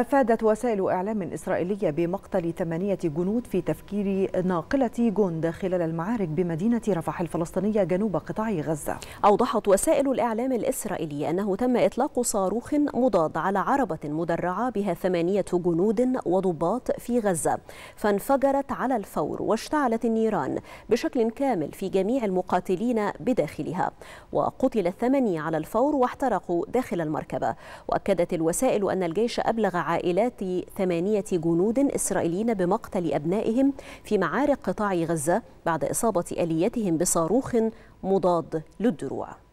أفادت وسائل إعلام إسرائيلية بمقتل ثمانية جنود في تفكير ناقلة جند خلال المعارك بمدينة رفح الفلسطينية جنوب قطاع غزة أوضحت وسائل الإعلام الإسرائيلية أنه تم إطلاق صاروخ مضاد على عربة مدرعة بها ثمانية جنود وضباط في غزة فانفجرت على الفور واشتعلت النيران بشكل كامل في جميع المقاتلين بداخلها وقتل الثمانية على الفور واحترقوا داخل المركبة وأكدت الوسائل أن الجيش أبلغ عائلات ثمانية جنود إسرائيليين بمقتل أبنائهم في معارك قطاع غزة بعد إصابة آليتهم بصاروخ مضاد للدروع